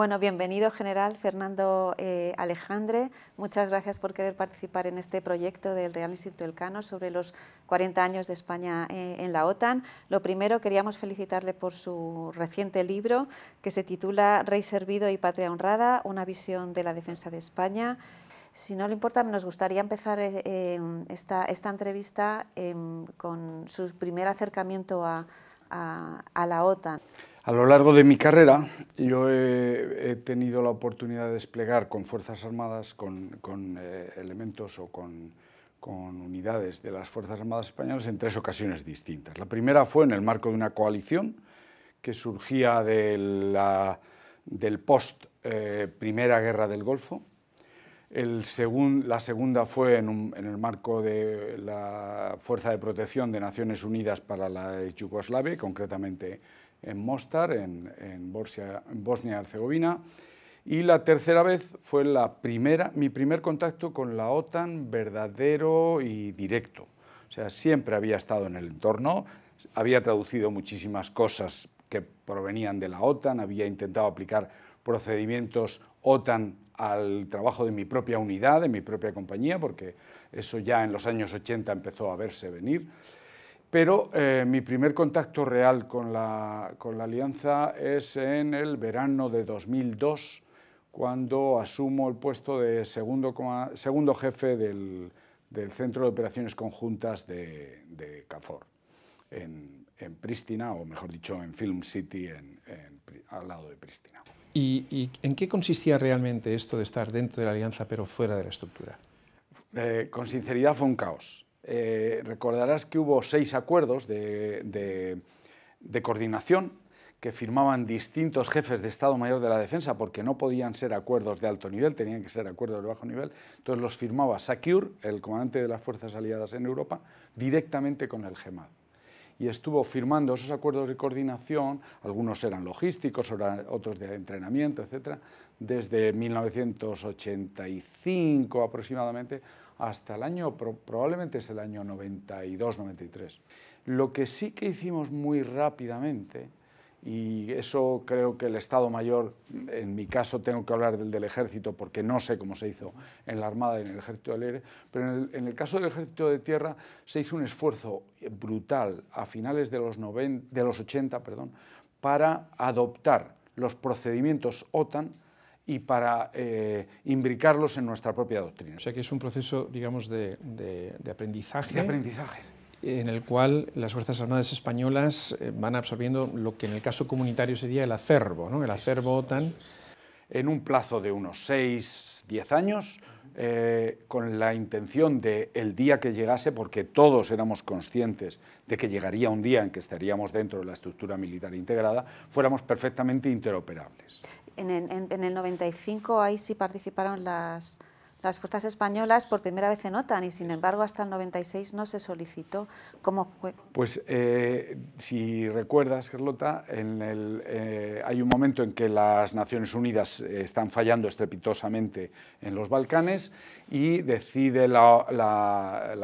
Bueno, bienvenido general Fernando eh, Alejandre. Muchas gracias por querer participar en este proyecto del Real Instituto Elcano sobre los 40 años de España eh, en la OTAN. Lo primero, queríamos felicitarle por su reciente libro que se titula Rey Servido y Patria Honrada, una visión de la defensa de España. Si no le importa, nos gustaría empezar eh, em, esta, entrevista em, con su primer acercamiento a la OTAN. A lo largo de mi carrera yo he, tenido la oportunidad de desplegar con Fuerzas Armadas, con, eh, elementos o con, unidades de las Fuerzas Armadas Españolas en tres ocasiones distintas. La primera fue en el marco de una coalición que surgía del post eh, Primera Guerra del Golfo. la segunda fue en, en el marco de la Fuerza de Protección de Naciones Unidas para la Yugoslavia, concretamente en Mostar, en, Bosnia y Herzegovina. Y la tercera vez fue la primera, mi primer contacto con la OTAN verdadero y directo. O sea, siempre había estado en el entorno, había traducido muchísimas cosas que provenían de la OTAN, había intentado aplicar procedimientos OTAN al trabajo de mi propia unidad, de mi propia compañía, porque eso ya en los años 80 empezó a verse venir. Pero eh, mi primer contacto real con la, con la, Alianza es en el verano de 2002, cuando asumo el puesto de segundo, segundo jefe del, del, Centro de Operaciones Conjuntas de, de CAFOR, en, en, Pristina, o mejor dicho, en Film City, al lado de Pristina. ¿Y, en qué consistía realmente esto de estar dentro de la Alianza pero fuera de la estructura? Eh, con sinceridad fue un caos. Eh, recordarás que hubo seis acuerdos de, de coordinación que firmaban distintos jefes de Estado Mayor de la Defensa, porque no podían ser acuerdos de alto nivel, tenían que ser acuerdos de bajo nivel, entonces los firmaba Sakiur, el comandante de las Fuerzas Aliadas en Europa, directamente con el GEMAD y estuvo firmando esos acuerdos de coordinación, algunos eran logísticos, otros de entrenamiento, etcétera, desde 1985 aproximadamente hasta el año, probablemente es el año 92-93. Lo que sí que hicimos muy rápidamente y eso creo que el Estado Mayor, en mi caso tengo que hablar del Ejército porque no sé cómo se hizo en la Armada y en el Ejército del Aire, pero en el, caso del Ejército de Tierra se hizo un esfuerzo brutal a finales de los, de los 80 perdón, para adoptar los procedimientos OTAN y para eh, imbricarlos en nuestra propia doctrina. O sea que es un proceso, digamos, de aprendizaje. De aprendizaje en el cual las Fuerzas Armadas españolas eh, van absorbiendo lo que en el caso comunitario sería el acervo, el acervo OTAN. En un plazo de unos 6, 10 años, eh, con la intención de el día que llegase, porque todos éramos conscientes de que llegaría un día en que estaríamos dentro de la estructura militar integrada, fuéramos perfectamente interoperables. en el 95 ahí sí participaron las, las fuerzas españolas por primera vez se notan y sin embargo hasta el 96 no se solicitó. Pues eh, si recuerdas, Carlota, eh, hay un momento en que las Naciones Unidas eh, están fallando estrepitosamente en los Balcanes y decide la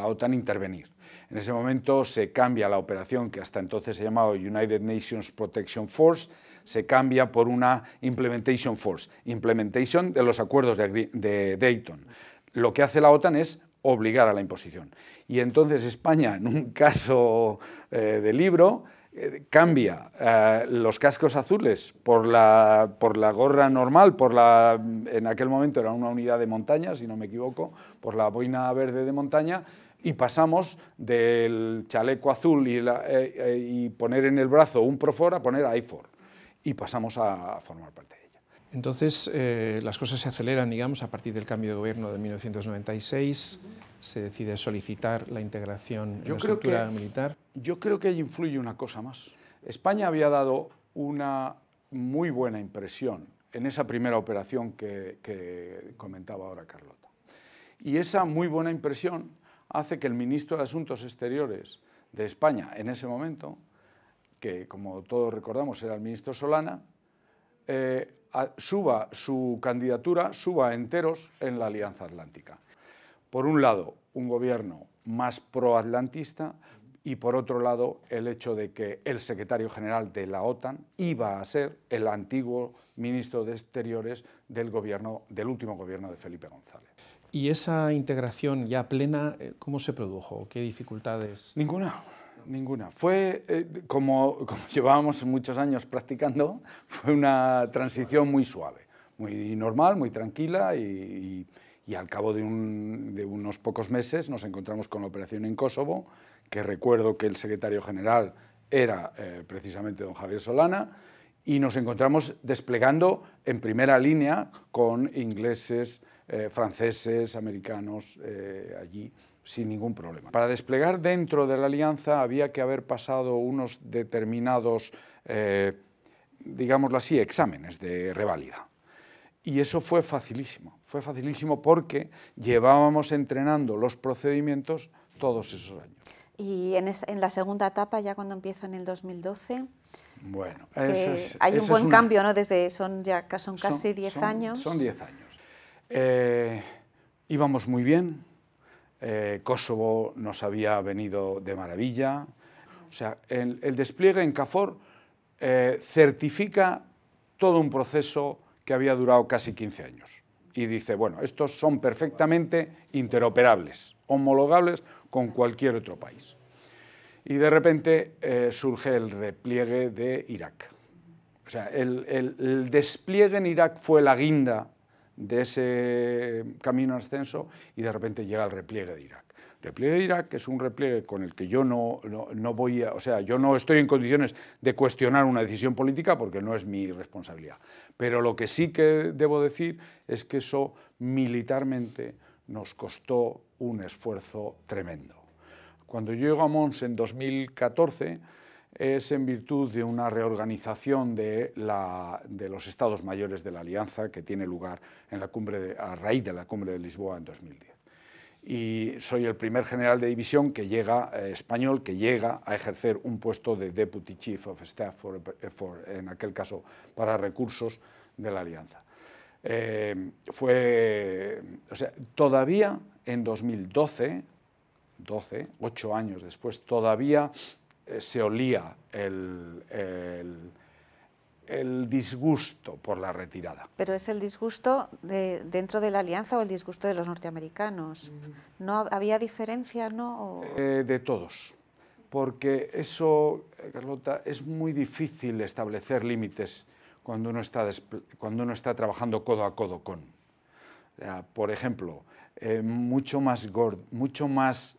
OTAN intervenir. En ese momento se cambia la operación que hasta entonces se llamaba United Nations Protection Force se cambia por una Implementation Force, implementation de los acuerdos de, Dayton. Lo que hace la OTAN es obligar a la imposición. Y entonces España, en un caso eh, de libro, eh, cambia eh, los cascos azules por la, por la gorra normal, por la, en aquel momento era una unidad de montaña, si no me equivoco, por la boina verde de montaña, y pasamos del chaleco azul y, poner en el brazo un profor a poner IFOR y pasamos a formar parte de ella. Entonces, eh, las cosas se aceleran, digamos, a partir del cambio de gobierno de 1996, se decide solicitar la integración yo en la estructura militar. Yo creo que ahí influye una cosa más. España había dado una muy buena impresión en esa primera operación que comentaba ahora Carlota. Y esa muy buena impresión hace que el ministro de Asuntos Exteriores de España en ese momento que como todos recordamos era el ministro Solana, eh, suba su candidatura, suba enteros en la Alianza Atlántica. Por un lado, un gobierno más proatlantista y por otro lado, el hecho de que el secretario general de la OTAN iba a ser el antiguo ministro de Exteriores del, gobierno, del último gobierno de Felipe González. ¿Y esa integración ya plena, eh, cómo se produjo? ¿Qué dificultades? Ninguna ninguna. Fue, eh, como, llevábamos muchos años practicando, fue una transición muy suave, muy normal, muy tranquila y, al cabo de, unos pocos meses nos encontramos con la operación en Kosovo, que recuerdo que el secretario general era eh, precisamente don Javier Solana, y nos encontramos desplegando en primera línea con ingleses, eh, franceses, americanos allí sin ningún problema. Para desplegar dentro de la alianza había que haber pasado unos determinados, eh, digámoslo así, exámenes de revalida Y eso fue facilísimo, fue facilísimo porque llevábamos entrenando los procedimientos todos esos años. Y en, la segunda etapa, ya cuando empieza en el 2012, bueno, hay un buen cambio, ¿no? Desde, son ya son casi 10 años. Son 10 años. Eh, íbamos muy bien, eh, Kosovo nos había venido de maravilla. O sea, el, despliegue en CAFOR eh, certifica todo un proceso que había durado casi 15 años. Y dice, bueno, estos son perfectamente interoperables, homologables con cualquier otro país. Y de repente eh, surge el repliegue de Irak. O sea, el despliegue en Irak fue la guinda de ese camino ascenso y de repente llega el repliegue de Irak. repliegue de Irak es un repliegue con el que yo no, voy a, o sea, yo no estoy en condiciones de cuestionar una decisión política porque no es mi responsabilidad. Pero lo que sí que debo decir es que eso militarmente nos costó un esfuerzo tremendo. Cuando yo llego a Mons en 2014, es en virtud de una reorganización de, la, de, los estados mayores de la Alianza que tiene lugar en la cumbre de, a raíz de la cumbre de Lisboa en 2010. Y soy el primer general de división que llega, eh, español que llega a ejercer un puesto de Deputy Chief of Staff, for, en aquel caso para recursos de la Alianza. Eh, fue, o sea, todavía en 2012, 12, 8 años después, todavía eh, se olía el, el, disgusto por la retirada. Pero es el disgusto dentro de la alianza o el disgusto de los norteamericanos. Mm. ¿No había diferencia, no? Eh, de todos. Porque eso, eh, Carlota, es muy difícil establecer límites cuando uno está, cuando uno está trabajando codo a codo con. por ejemplo, mucho más, mucho más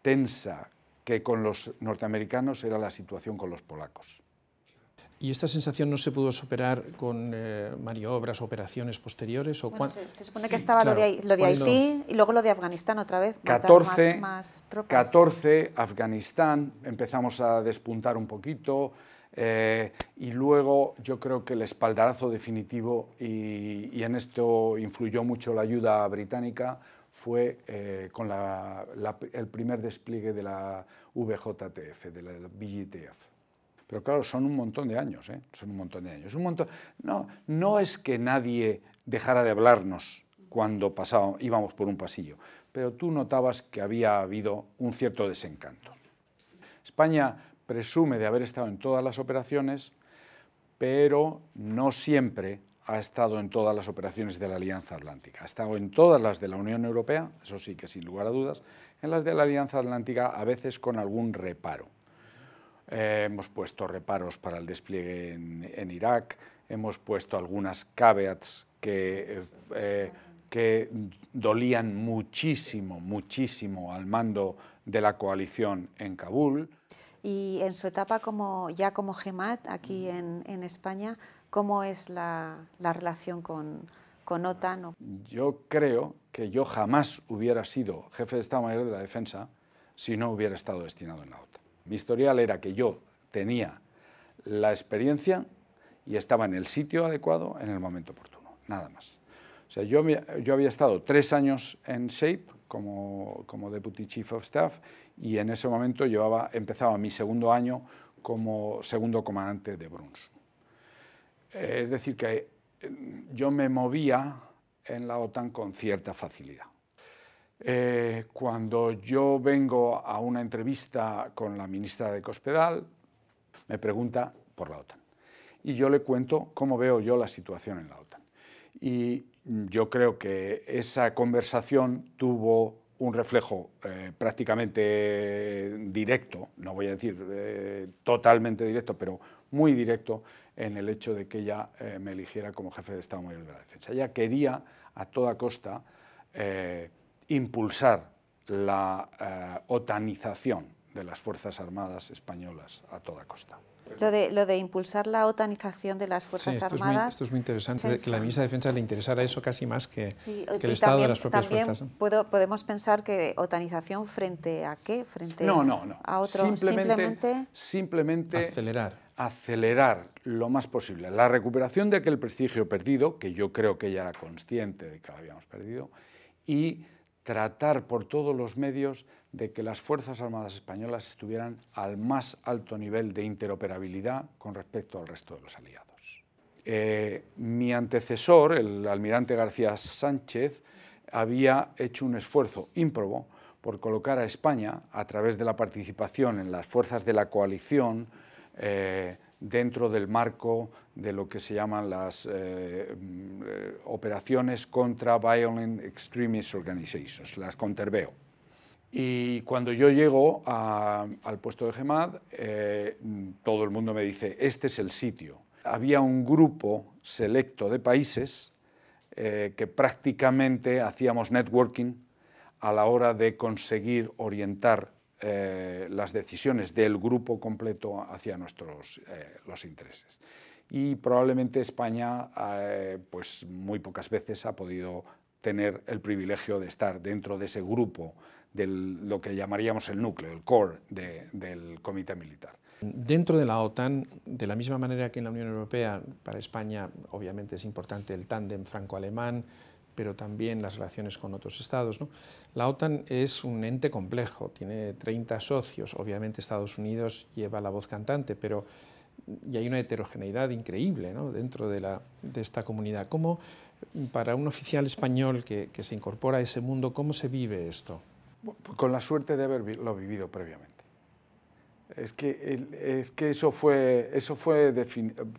tensa que con los norteamericanos era la situación con los polacos. ¿Y esta sensación no se pudo superar con eh, maniobras, operaciones posteriores? O se, supone que estaba lo de, lo de Haití y luego lo de Afganistán otra vez. 14, más, 14 Afganistán, empezamos a despuntar un poquito. Eh, y luego yo creo que el espaldarazo definitivo, y, y en esto influyó mucho la ayuda británica, fue eh, con el primer despliegue de la VJTF, de la VJTF, Pero claro, son un montón de años, ¿eh? son un montón de años. Un montón... No, no es que nadie dejara de hablarnos cuando íbamos por un pasillo, pero tú notabas que había habido un cierto desencanto. España presume de haber estado en todas las operaciones, pero no siempre ha estado en todas las operaciones de la Alianza Atlántica, ha estado en todas las de la Unión Europea, eso sí que sin lugar a dudas, en las de la Alianza Atlántica a veces con algún reparo. Eh, hemos puesto reparos para el despliegue en, Irak, hemos puesto algunas caveats que, eh, que dolían muchísimo, muchísimo al mando de la coalición en Kabul. Y en su etapa como, ya como GEMAT aquí en, en España, ¿Cómo es la, relación con, con OTAN? Yo creo que yo jamás hubiera sido jefe de Estado Mayor de la Defensa si no hubiera estado destinado en la OTAN. Mi historial era que yo tenía la experiencia y estaba en el sitio adecuado en el momento oportuno, nada más. O sea, yo, yo había estado tres años en SHAPE como, como Deputy Chief of Staff y en ese momento llevaba, empezaba mi segundo año como segundo comandante de Bruns es decir, que eh, yo me movía en la OTAN con cierta facilidad. Eh, cuando yo vengo a una entrevista con la ministra de Cospedal, me pregunta por la OTAN. Y yo le cuento cómo veo yo la situación en la OTAN. Y yo creo que esa conversación tuvo un reflejo eh, prácticamente directo, no voy a decir totalmente directo, pero muy directo en el hecho de que ella eh, me eligiera como jefe de Estado Mayor de la Defensa. Ella quería a toda costa eh, impulsar la eh, otanización de las Fuerzas Armadas españolas a toda costa. Lo de, lo de, impulsar la otanización de las Fuerzas Armadas. esto es muy interesante, que la ministra de Defensa le interesara eso casi más que, el Estado de las propias fuerzas. Puedo, podemos pensar que otanización frente a qué? Frente a otro. simplemente, simplemente acelerar acelerar lo más posible la recuperación de aquel prestigio perdido, que yo creo que ella era consciente de que lo habíamos perdido, y tratar por todos los medios de que las Fuerzas Armadas Españolas estuvieran al más alto nivel de interoperabilidad con respecto al resto de los aliados. Eh, mi antecesor, el almirante García Sánchez, había hecho un esfuerzo ímprobo por colocar a España, a través de la participación en las fuerzas de la coalición, eh, dentro del marco de lo que se llaman las eh, mm, eh, operaciones contra Violent Extremist Organizations, las CONTERVEO. Y cuando yo llego al puesto de GEMAD, todo el mundo me dice, este es el sitio. Había un grupo selecto de países que prácticamente hacíamos networking a la hora de conseguir orientar eh, las decisiones del grupo completo hacia nuestros eh, los intereses. Y probablemente España, eh, pues muy pocas veces ha podido tener el privilegio de estar dentro de ese grupo, de lo que llamaríamos el núcleo, el core del comité militar. Dentro de la OTAN, de la misma manera que en la Unión Europea, para España obviamente es importante el tándem franco-alemán, pero también las relaciones con otros estados. ¿no? La OTAN es un ente complejo, tiene 30 socios, obviamente Estados Unidos lleva la voz cantante, pero y hay una heterogeneidad increíble dentro de, esta comunidad. ¿Cómo, para un oficial español que, se incorpora a ese mundo, cómo se vive esto? Con la suerte de haberlo vivido previamente. Es que, es que eso fue, eso fue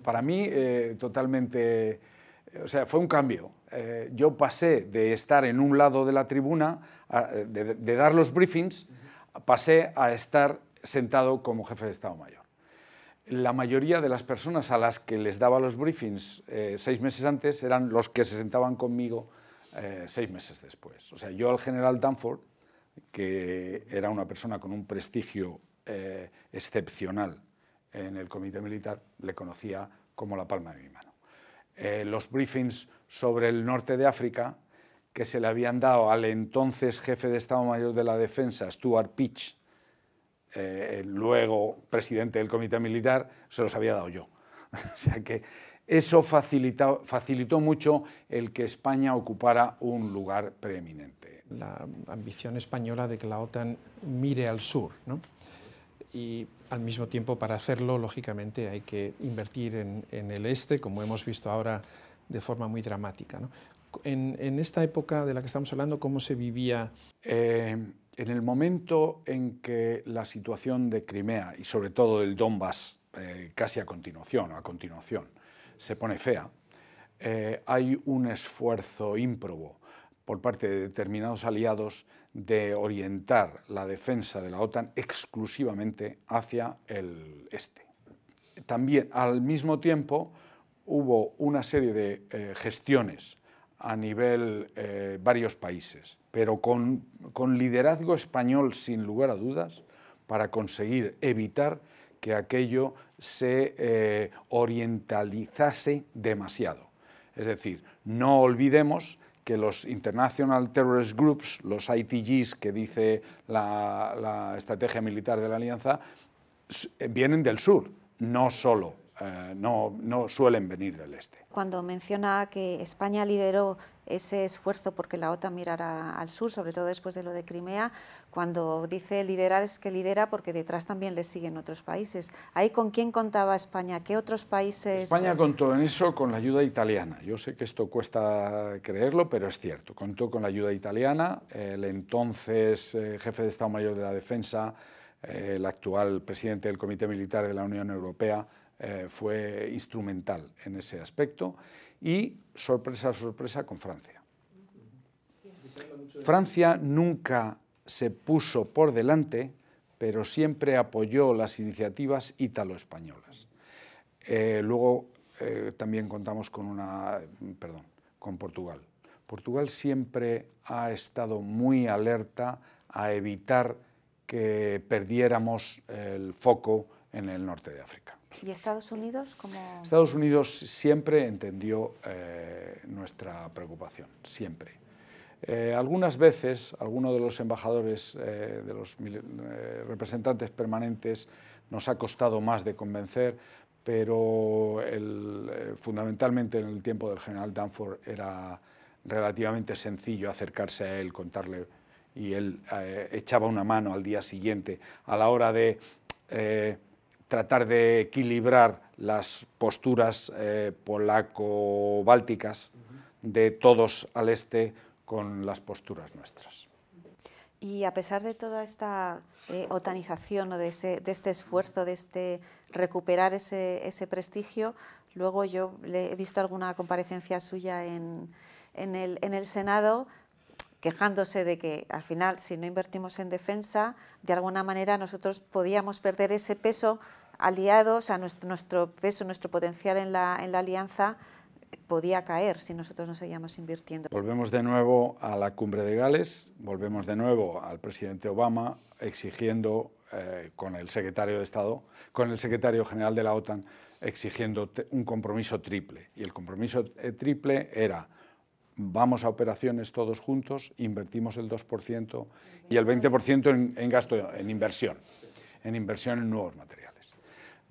para mí eh, totalmente o sea, fue un cambio. Eh, yo pasé de estar en un lado de la tribuna, eh, de, dar los briefings, pasé a estar sentado como jefe de Estado Mayor. La mayoría de las personas a las que les daba los briefings eh, seis meses antes eran los que se sentaban conmigo seis meses después. O sea, yo al general Danford, que era una persona con un prestigio excepcional en el comité militar, le conocía como la palma de mi mano. Eh, los briefings sobre el norte de África que se le habían dado al entonces jefe de Estado Mayor de la Defensa, Stuart Pitch, eh, luego presidente del Comité Militar, se los había dado yo. o sea que eso facilitó mucho el que España ocupara un lugar preeminente. La ambición española de que la OTAN mire al sur, ¿no? Al mismo tiempo, para hacerlo, lógicamente, hay que invertir en, el este, como hemos visto ahora de forma muy dramática. En, esta época de la que estamos hablando, ¿cómo se vivía? Eh, en el momento en que la situación de Crimea y sobre todo del Donbass, eh, casi a continuación o a continuación, se pone fea, eh, hay un esfuerzo ímprobo por parte de determinados aliados de orientar la defensa de la OTAN exclusivamente hacia el este. También, al mismo tiempo, hubo una serie de eh, gestiones a nivel eh, varios países, pero con, liderazgo español sin lugar a dudas para conseguir evitar que aquello se eh, orientalizase demasiado. Es decir, no olvidemos que los International Terrorist Groups, los ITGs que dice la, estrategia militar de la Alianza, vienen del sur, no solo eh, no, no suelen venir del este. Cuando menciona que España lideró ese esfuerzo porque la OTAN mirara al sur, sobre todo después de lo de Crimea, cuando dice liderar es que lidera porque detrás también le siguen otros países. ¿Ahí con quién contaba España? ¿Qué otros países? España contó en eso con la ayuda italiana. Yo sé que esto cuesta creerlo, pero es cierto. Contó con la ayuda italiana, el entonces eh, jefe de Estado Mayor de la Defensa, eh, el actual presidente del Comité Militar de la Unión Europea, eh, fue instrumental en ese aspecto y sorpresa, sorpresa con Francia. Francia nunca se puso por delante, pero siempre apoyó las iniciativas italo españolas eh, luego eh, también contamos con una, perdón, con Portugal. Portugal siempre ha estado muy alerta a evitar que perdiéramos el foco en el norte de África. ¿Y Estados Unidos como...? Estados Unidos siempre entendió eh, nuestra preocupación, siempre. Eh, algunas veces, alguno de los embajadores, eh, de los representantes permanentes, nos ha costado más de convencer, pero el, fundamentalmente en el tiempo del general Danforth era relativamente sencillo acercarse a él, contarle, y él echaba una mano al día siguiente a la hora de tratar de equilibrar las posturas eh, polaco-bálticas de todos al este con las posturas nuestras. Y a pesar de toda esta eh, otanización o de, este esfuerzo, de este recuperar ese, prestigio, luego yo le he visto alguna comparecencia suya en, el, en el Senado quejándose de que al final si no invertimos en defensa, de alguna manera nosotros podíamos perder ese peso aliados, a nuestro, peso, nuestro potencial en la, alianza podía caer si nosotros no seguíamos invirtiendo. Volvemos de nuevo a la cumbre de Gales, volvemos de nuevo al presidente Obama exigiendo eh, con el secretario de Estado, con el secretario general de la OTAN, exigiendo un compromiso triple. Y el compromiso eh, triple era, vamos a operaciones todos juntos, invertimos el 2% y el 20% en, gasto, en inversión, en inversión en nuevos materiales.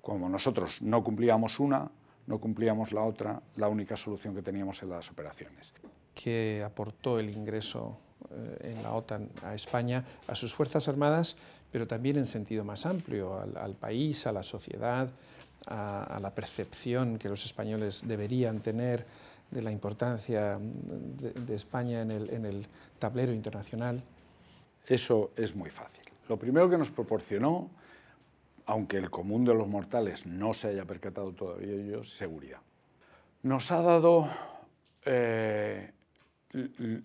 Como nosotros no cumplíamos una, no cumplíamos la otra, la única solución que teníamos en las operaciones. ¿Qué aportó el ingreso eh, en la OTAN a España, a sus Fuerzas Armadas, pero también en sentido más amplio, al, país, a la sociedad, a, la percepción que los españoles deberían tener de la importancia de, España en el tablero internacional? Eso es muy fácil. Lo primero que nos proporcionó aunque el común de los mortales no se haya percatado todavía ellos, seguridad. Nos ha dado, eh,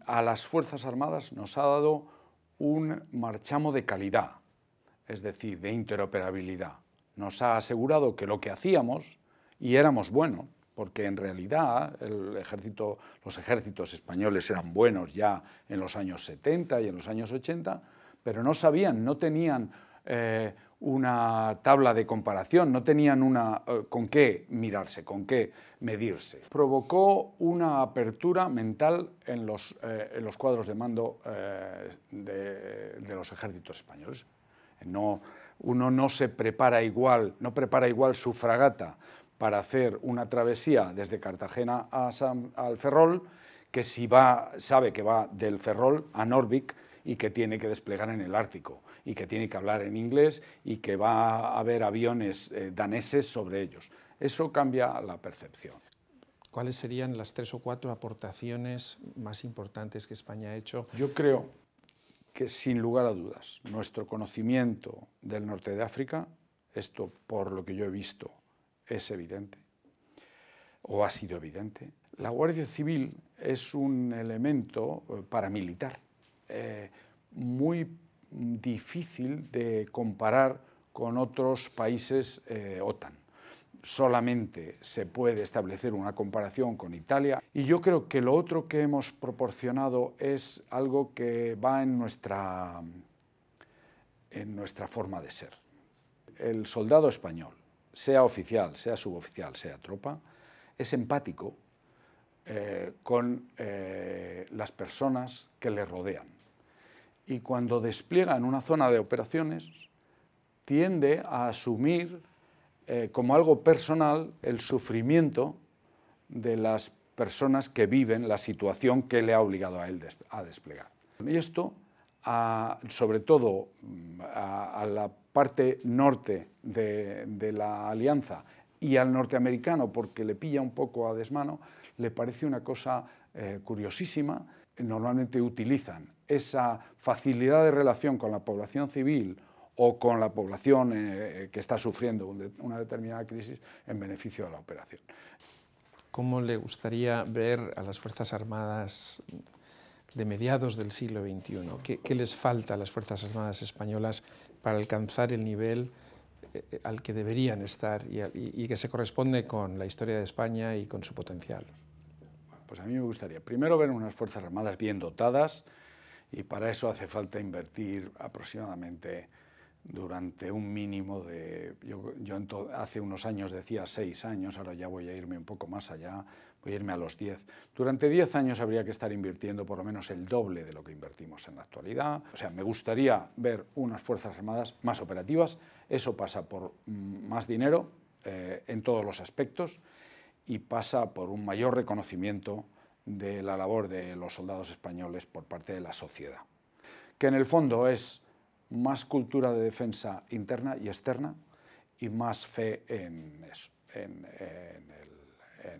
a las Fuerzas Armadas nos ha dado un marchamo de calidad, es decir, de interoperabilidad. Nos ha asegurado que lo que hacíamos, y éramos buenos, porque en realidad el ejército, los ejércitos españoles eran buenos ya en los años 70 y en los años 80, pero no sabían, no tenían eh, una tabla de comparación, no tenían eh, con qué mirarse, con qué medirse. Provocó una apertura mental en los, eh, cuadros de mando de, los ejércitos españoles. No, uno no se prepara igual, no prepara igual su fragata para hacer una travesía desde Cartagena a al Ferrol, que si va, sabe que va del Ferrol a Norvik, y que tiene que desplegar en el Ártico y que tiene que hablar en inglés y que va a haber aviones eh, daneses sobre ellos. Eso cambia la percepción. ¿Cuáles serían las tres o cuatro aportaciones más importantes que España ha hecho? Yo creo que sin lugar a dudas nuestro conocimiento del norte de África, esto por lo que yo he visto es evidente, o ha sido evidente, la Guardia Civil es un elemento eh, paramilitar eh, muy difícil de comparar con otros países eh, OTAN. Solamente se puede establecer una comparación con Italia y yo creo que lo otro que hemos proporcionado es algo que va en nuestra, en nuestra forma de ser. El soldado español, sea oficial, sea suboficial, sea tropa, es empático eh, con las personas que le rodean y cuando despliega en una zona de operaciones tiende a asumir eh, como algo personal el sufrimiento de las personas que viven la situación que le ha obligado a él a desplegar. Y esto, sobre todo mm, a, la parte norte de, la alianza y al norteamericano, porque le pilla un poco a desmano, le parece una cosa eh, curiosísima normalmente utilizan esa facilidad de relación con la población civil o con la población eh, eh, que está sufriendo una determinada crisis en beneficio de la operación. ¿Cómo le gustaría ver a las Fuerzas Armadas de mediados del siglo XXI? ¿Qué, les falta a las Fuerzas Armadas españolas para alcanzar el nivel eh, al que deberían estar y que se corresponde con la historia de España y con su potencial? Pues a mí me gustaría primero ver unas Fuerzas Armadas bien dotadas y para eso hace falta invertir aproximadamente durante un mínimo de, yo, hace unos años decía seis años, ahora ya voy a irme un poco más allá, voy a irme a los diez. Durante diez años habría que estar invirtiendo por lo menos el doble de lo que invertimos en la actualidad. O sea, me gustaría ver unas Fuerzas Armadas más operativas, eso pasa por mm, más dinero eh, en todos los aspectos y pasa por un mayor reconocimiento de la labor de los soldados españoles por parte de la sociedad, que en el fondo es más cultura de defensa interna y externa y más fe en, en,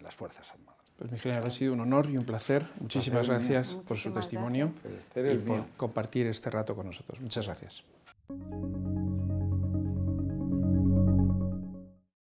las Fuerzas Armadas. Pues mi general, ha sido un honor y un placer. Muchísimas gracias por su testimonio y por compartir este rato con nosotros. Muchas gracias.